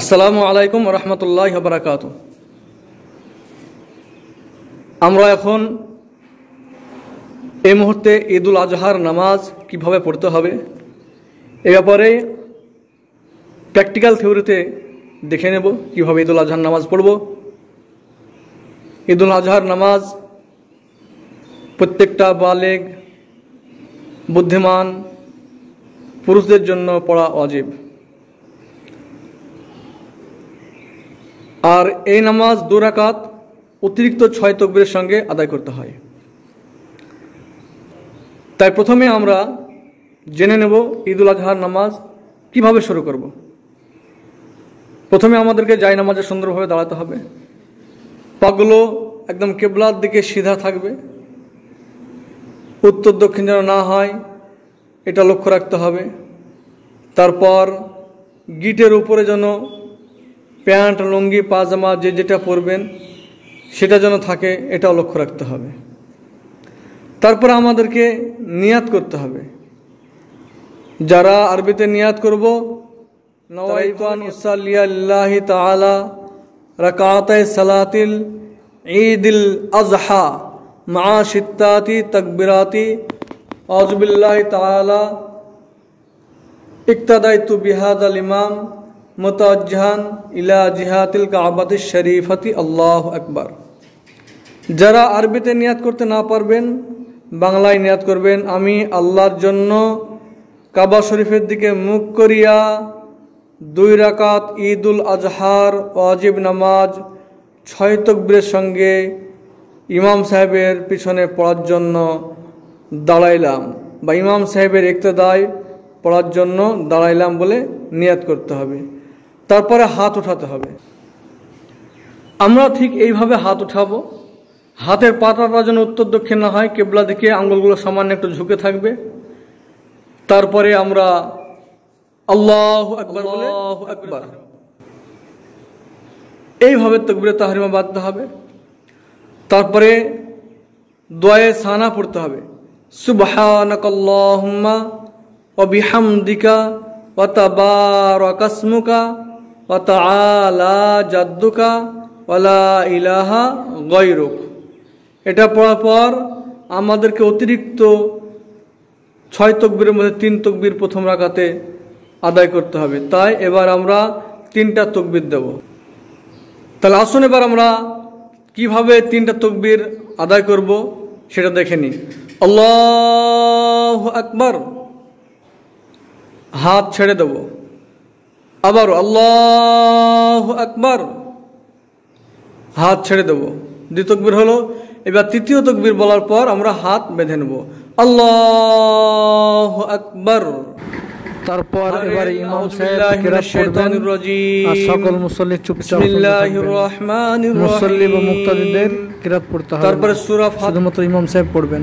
আসসালামু আলাইকুম রহমতুল্লাহ বারাকাত আমরা এখন এই মুহূর্তে ঈদুল আজহার নামাজ কিভাবে পড়তে হবে এ ব্যাপারে প্র্যাকটিক্যাল থিওরিতে দেখে নেব কীভাবে ঈদুল আজহার নামাজ পড়ব ঈদুল আজহার নামাজ প্রত্যেকটা বালেগ বুদ্ধিমান পুরুষদের জন্য পড়া অজীব আর এই নামাজ দুরাকাত অতিরিক্ত ছয় তকবিরের সঙ্গে আদায় করতে হয় তাই প্রথমে আমরা জেনে নেব ঈদুল আজহার নামাজ কিভাবে শুরু করব প্রথমে আমাদেরকে যাই নামাজে সুন্দরভাবে দাঁড়াতে হবে পাগুলো একদম কেবলার দিকে সিধা থাকবে উত্তর দক্ষিণ যেন না হয় এটা লক্ষ্য রাখতে হবে তারপর গিটের উপরে যেন প্যান্ট লুঙ্গি পাজামা যে যেটা পরবেন সেটা যেন থাকে এটাও লক্ষ্য রাখতে হবে তারপর আমাদেরকে নিয়াত করতে হবে যারা আরবিতে নিয়াত করব নওয়াইতান উসাল্লিয়াল্লাহি তাআলা রাকাতায়ে সালাতিল ঈদুল আজহা মা শিত্তাতি তাকবিরাতি আউযু বিল্লাহি তাআলা ইক্তাদাইতু বিহাদাল ইমাম মোতাজাহান ইলা জিহাতিল কাবাতি শরীফতি আল্লাহ আকবার যারা আরবিতে নিয়াত করতে না পারবেন বাংলায় নিয়াত করবেন আমি আল্লাহর জন্য কাবা শরীফের দিকে মুখ করিয়া দুই রাকাত ঈদুল আজহার ওয়াজিব নামাজ ছয় তকবীরের সঙ্গে ইমাম সাহেবের পিছনে পড়ার জন্য দাঁড়াইলাম বা ইমাম সাহেবের ইক্তদায় পড়ার জন্য দাঁড়াইলাম বলে নিয়াত করতে হবে তারপরে হাত উঠাতে হবে আমরা ঠিক এইভাবে হাত উঠাবো হাতের পাতাটা যেন উত্তর দক্ষিণ না হয় কেবলা দিকে আঙ্গুলগুলো সামান্য একটু ঝুঁকে থাকবে তারপরে আমরা আল্লাহ একবার আল্লাহ এইভাবে তকবিরে তাহরিমা বাঁধতে হবে তারপরে দোয়ে সানা পড়তে হবে সুবাহ অবিহামদিকা অতাবার অকাসমুকা অতআলা জাদ্দুকা ওলা ইলাহা গৈরুক এটা পড়ার পর আমাদেরকে অতিরিক্ত ছয় তকবীরের মধ্যে তিন তকবির প্রথম রাখাতে আদায় করতে হবে তাই এবার আমরা তিনটা তকবির দেব তাহলে আসুন এবার আমরা কিভাবে তিনটা তকবির আদায় করব সেটা দেখে নিই আল্লাহ আকবর হাত ছেড়ে দেবো আবার আল্লাহ আকবার হাত ছেড়ে দেব দ্বিতীয় তকবির হলো এবার তৃতীয় তকবির বলার পর আমরা হাত বেঁধে নেব আল্লাহ আকবর তারপর এবার ইমাম সাহেব শাইতানির রাজিম সকল মুসল্লি চুপচাপ বিসমিল্লাহির রহমানির রহিম মুসল্লি ও মুক্তাদিদের কিরাত পড়তে হবে তারপরে সূরা ফাতিহা শুধুমাত্র ইমাম সাহেব পড়বেন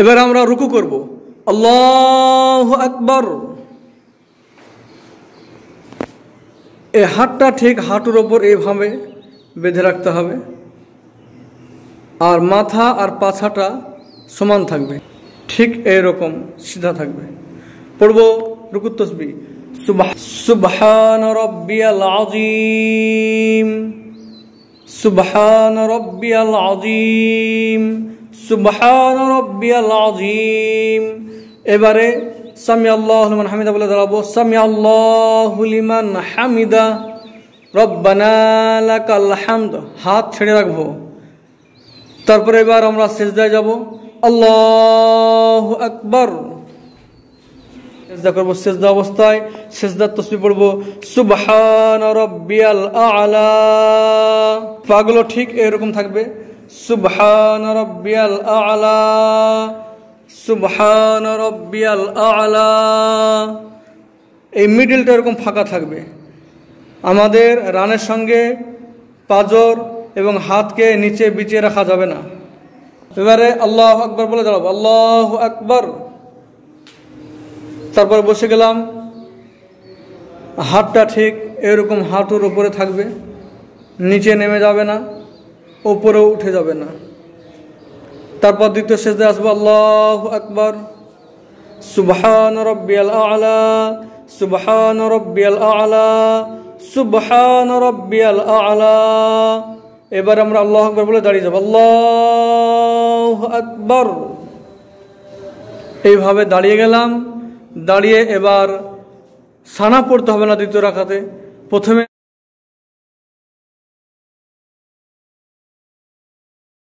এবার আমরা রুকু করব আল্লাহ আকবর এ হাতটা ঠিক হাঁটুর ওপর এইভাবে বেঁধে রাখতে হবে আর মাথা আর পাছাটা সমান থাকবে ঠিক এরকম সিধা থাকবে পড়ব রুকু তসবি সুবাহ রব্বিয়াল আজিম সুবহান রব্বিয়াল আজিম সুবহান রব্বিয়াল আজিম এবারে সামি আল্লাহ হামিদা বলে দাঁড়াবো সামি আল্লাহলিমান হামিদা রব্বানালাকাল হামদ হাত ছেড়ে রাখবো তারপরে এবার আমরা সেজদায় যাব আল্লাহ আকবার সেজদা করবো সেজদা অবস্থায় সেজদার তসবি পড়বো সুবহান রব্বিয়াল আলা পাগলো ঠিক এরকম থাকবে সুবহান রব্বিয়াল আলা সুবহান রব্বিয়াল আলা এই মিডিলটা এরকম ফাঁকা থাকবে আমাদের রানের সঙ্গে পাজর এবং হাতকে নিচে বিচিয়ে রাখা যাবে না এবারে আল্লাহ আকবর বলে দাঁড়াবো আল্লাহ আকবর তারপর বসে গেলাম হাতটা ঠিক এরকম হাঁটুর উপরে থাকবে নিচে নেমে যাবে না ওপরেও উঠে যাবে না তারপর দ্বিতীয় শেষে আসবো আল্লাহ আকবর সুবহান রব্বিয়াল আলা সুবহান রব্বিয়াল আলা সুবহান রব্বিয়াল আলা এবার আমরা আল্লাহ আকবর বলে দাঁড়িয়ে যাব আল্লাহ আকবর এইভাবে দাঁড়িয়ে গেলাম দাঁড়িয়ে এবার সানা পড়তে হবে না দ্বিতীয় রাখাতে প্রথমে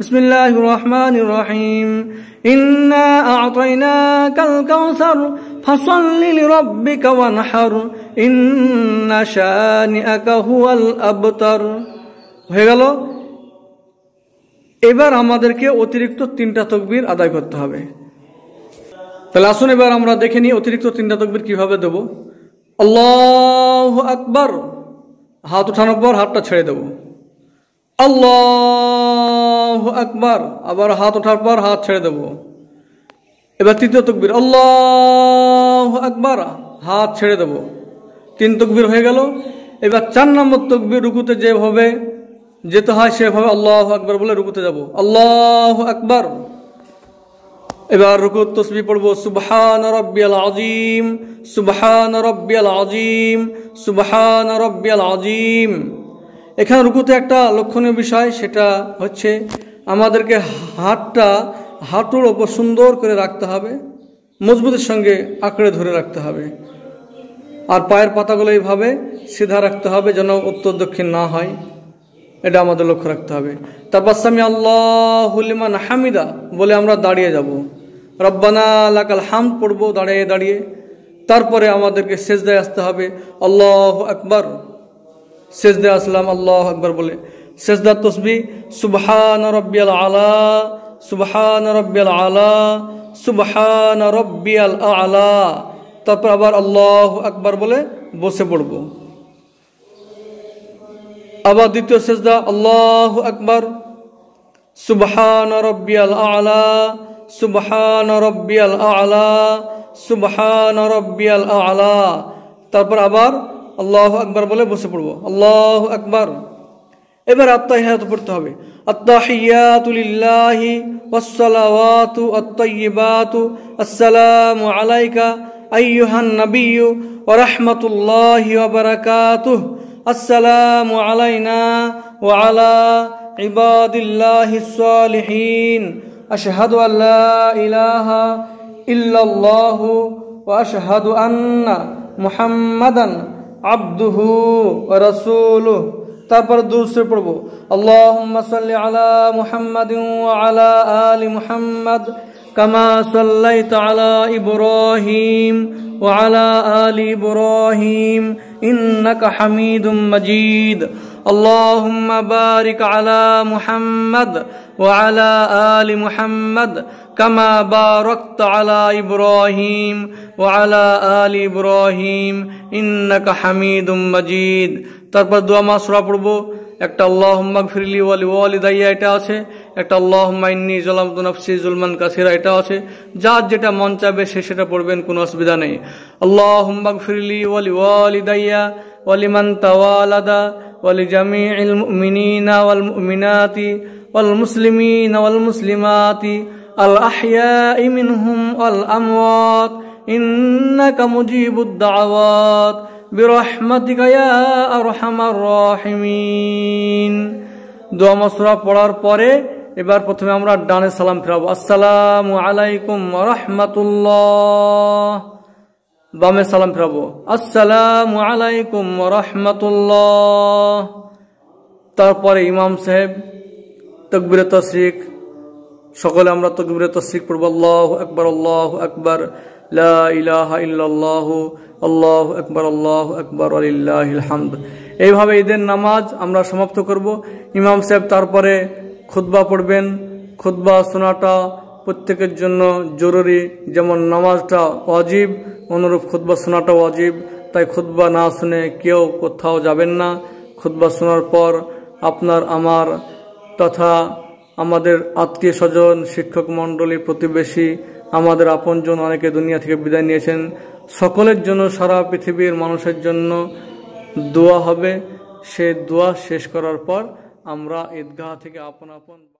بسم الله الرحمن الرحيم إنا أعطيناك الكوثر فصل لربك وانحر إن شانئك هو الأبتر হয়ে গেল এবার আমাদেরকে অতিরিক্ত তিনটা তকবির আদায় করতে হবে তাহলে আসুন এবার আমরা দেখে নিই অতিরিক্ত তিনটা তকবির কিভাবে দেবো আল্লাহ আকবর হাত উঠানোর পর হাতটা ছেড়ে দেবো আল্লাহ আকবার আবার হাত ওঠার পর হাত ছেড়ে দেব এবার তৃতীয় তকবির আল্লাহ আকবার হাত ছেড়ে দেব তিন তকবির হয়ে গেল এবার চার নম্বর তকবির রুকুতে যেভাবে যেতে হয় সেভাবে আল্লাহ আকবার বলে রুকুতে যাব আল্লাহ আকবার এবার রুকুত তসবি পড়বো সুবহান রব্বিয়াল আজিম সুবহান রব্বিয়াল আজিম সুবহান রব্বিয়াল আজিম এখানে রুকুতে একটা লক্ষণীয় বিষয় সেটা হচ্ছে আমাদেরকে হাতটা হাঁটুর ওপর সুন্দর করে রাখতে হবে মজবুতের সঙ্গে আঁকড়ে ধরে রাখতে হবে আর পায়ের পাতাগুলো এইভাবে সিধা রাখতে হবে যেন উত্তর দক্ষিণ না হয় এটা আমাদের লক্ষ্য রাখতে হবে তারপর সামি আল্লাহলিমান হামিদা বলে আমরা দাঁড়িয়ে যাব রব্বানা লাকাল হাম পড়বো দাঁড়িয়ে দাঁড়িয়ে তারপরে আমাদেরকে সেজদায় আসতে হবে আল্লাহ একবার সেজদা আসলাম আল্লাহ আকবর বলে সেজদা তসবি সুবহান রব্বিয়াল আলা সুবহান রব্বিয়াল আলা সুবহান রব্বিয়াল আলা তারপর আবার আল্লাহ আকবর বলে বসে পড়ব আবার দ্বিতীয় সেজদা আল্লাহ আকবর সুবহান রব্বিয়াল আলা সুবহান রব্বিয়াল আলা সুবহান রব্বিয়াল আলা তারপর আবার আল্লাহ আকবার বলে বসে পড়বো আল্লাহ আকবার এবার আত্মাহিয়াত পড়তে হবে আত্মাহিয়াতুলিল্লাহি ওয়াসসালাওয়াতু আত্তাইয়িবাতু আসসালামু আলাইকা আইয়ুহান নাবিয়্যু ওয়া রাহমাতুল্লাহি ওয়া বারাকাতুহ আসসালামু আলাইনা ওয়া আলা ইবাদিল্লাহিস সালিহিন আশহাদু আল লা ইলাহা ইল্লাল্লাহু ওয়া আশহাদু আন্না মুহাম্মাদান عبده ورسوله تبر دوسر پربو اللهم صل على محمد وعلى آل محمد كما صليت على إبراهيم وعلى آل إبراهيم إنك حميد مجيد اللهم بارك على محمد وعلى آل محمد كما باركت على إبراهيم وعلى آل إبراهيم إنك حميد مجيد তারপর দোয়া মা সরা পড়বো একটা আল্লাহ ফিরলি ওয়ালি ওয়ালি দাইয়া এটা আছে একটা আল্লাহ মাইনি জলামতনফসি জুলমান কাসিরা এটা আছে যার যেটা মন চাবে সে সেটা পড়বেন কোনো অসুবিধা নেই আল্লাহ ফিরলি ওয়ালি ওয়ালি দাইয়া ওয়ালিমান তাওয়ালাদা ولجميع المؤمنين والمؤمنات والمسلمين والمسلمات الأحياء منهم والأموات إنك مجيب الدعوات برحمتك يا أرحم الراحمين দোয়া মসরা পড়ার পরে এবার প্রথমে আমরা ডানে সালাম ফেরাবো আসসালামু আলাইকুম রহমতুল্লাহ বামে সালাম ফেরাবো আসসালামু আলাইকুম রহমতুল্লাহ তারপরে ইমাম সাহেব তকবির তশ্রিক সকলে আমরা তকবির তশ্রিক পড়ব আল্লাহ আকবর আল্লাহ আকবর ইলাহা আল্লাহ আকবর আল্লাহ আকবর আলিল্লাহ এইভাবে ঈদের নামাজ আমরা সমাপ্ত করব ইমাম সাহেব তারপরে খুদ্া পড়বেন খুদ্া সোনাটা প্রত্যেকের জন্য জরুরি যেমন নামাজটা অজীব অনুরূপ খুদ্া শোনাটা অজীব তাই খুদ্া না শুনে কেউ কোথাও যাবেন না খুদ্া শোনার পর আপনার আমার তথা আমাদের আত্মীয় স্বজন শিক্ষক মণ্ডলী প্রতিবেশী আমাদের আপনজন অনেকে দুনিয়া থেকে বিদায় নিয়েছেন সকলের জন্য সারা পৃথিবীর মানুষের জন্য দোয়া হবে সে দোয়া শেষ করার পর আমরা ঈদগাহ থেকে আপন আপন